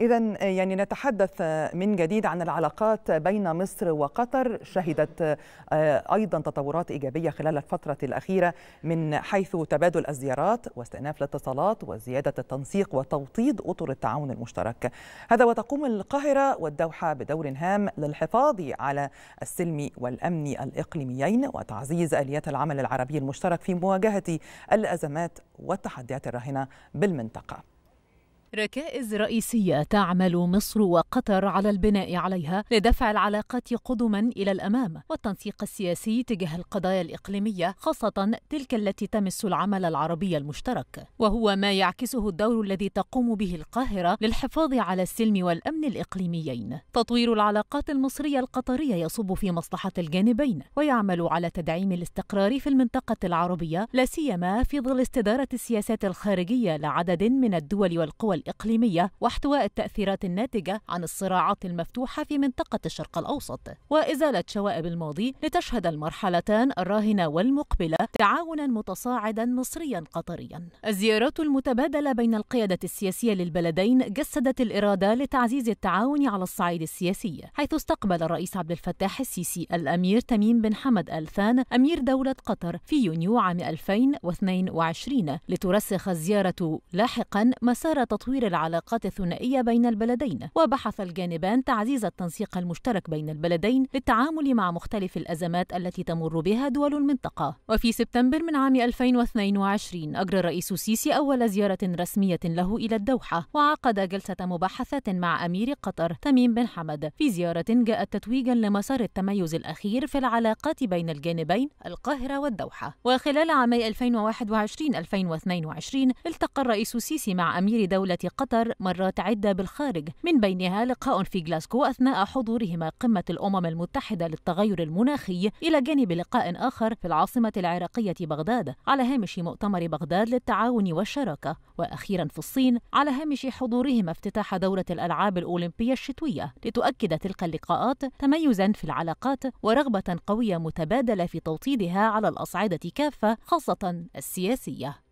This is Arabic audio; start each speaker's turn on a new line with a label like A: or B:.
A: إذا يعني نتحدث من جديد عن العلاقات بين مصر وقطر شهدت آه، أيضا تطورات إيجابية خلال الفترة الأخيرة من حيث تبادل الزيارات واستئناف الاتصالات وزيادة التنسيق وتوطيد أطر التعاون المشترك هذا وتقوم القاهرة والدوحة بدور هام للحفاظ على السلم والأمن الإقليميين وتعزيز آليات العمل العربي المشترك في مواجهة الأزمات والتحديات الراهنة بالمنطقة ركائز رئيسية
B: تعمل مصر وقطر على البناء عليها لدفع العلاقات قدما إلى الأمام والتنسيق السياسي تجاه القضايا الإقليمية خاصة تلك التي تمس العمل العربي المشترك وهو ما يعكسه الدور الذي تقوم به القاهرة للحفاظ على السلم والأمن الإقليميين تطوير العلاقات المصرية القطرية يصب في مصلحة الجانبين ويعمل على تدعيم الاستقرار في المنطقة العربية لا سيما في ظل استدارة السياسات الخارجية لعدد من الدول والقوى والإقليمية واحتواء التأثيرات الناتجة عن الصراعات المفتوحة في منطقة الشرق الأوسط وإزالة شوائب الماضي لتشهد المرحلتان الراهنة والمقبلة تعاونا متصاعدا مصريا قطريا الزيارات المتبادلة بين القيادة السياسية للبلدين جسدت الإرادة لتعزيز التعاون على الصعيد السياسي حيث استقبل الرئيس عبد الفتاح السيسي الأمير تميم بن حمد آل ثان أمير دولة قطر في يونيو عام 2022 لترسخ الزيارة لاحقا مسار تطوير تطوير العلاقات الثنائية بين البلدين وبحث الجانبان تعزيز التنسيق المشترك بين البلدين للتعامل مع مختلف الأزمات التي تمر بها دول المنطقة وفي سبتمبر من عام 2022 أجرى الرئيس السيسي أول زيارة رسمية له إلى الدوحة وعقد جلسة مباحثات مع أمير قطر تميم بن حمد في زيارة جاءت تتويجا لمسار التميز الأخير في العلاقات بين الجانبين القاهرة والدوحة وخلال عامي 2021-2022 التقى الرئيس السيسي مع أمير دولة دولة قطر مرات عدة بالخارج من بينها لقاء في جلاسكو أثناء حضورهما قمة الأمم المتحدة للتغير المناخي إلى جانب لقاء آخر في العاصمة العراقية بغداد على هامش مؤتمر بغداد للتعاون والشراكة وأخيرا في الصين على هامش حضورهما افتتاح دورة الألعاب الأولمبية الشتوية لتؤكد تلك اللقاءات تميزا في العلاقات ورغبة قوية متبادلة في توطيدها على الأصعدة كافة خاصة السياسية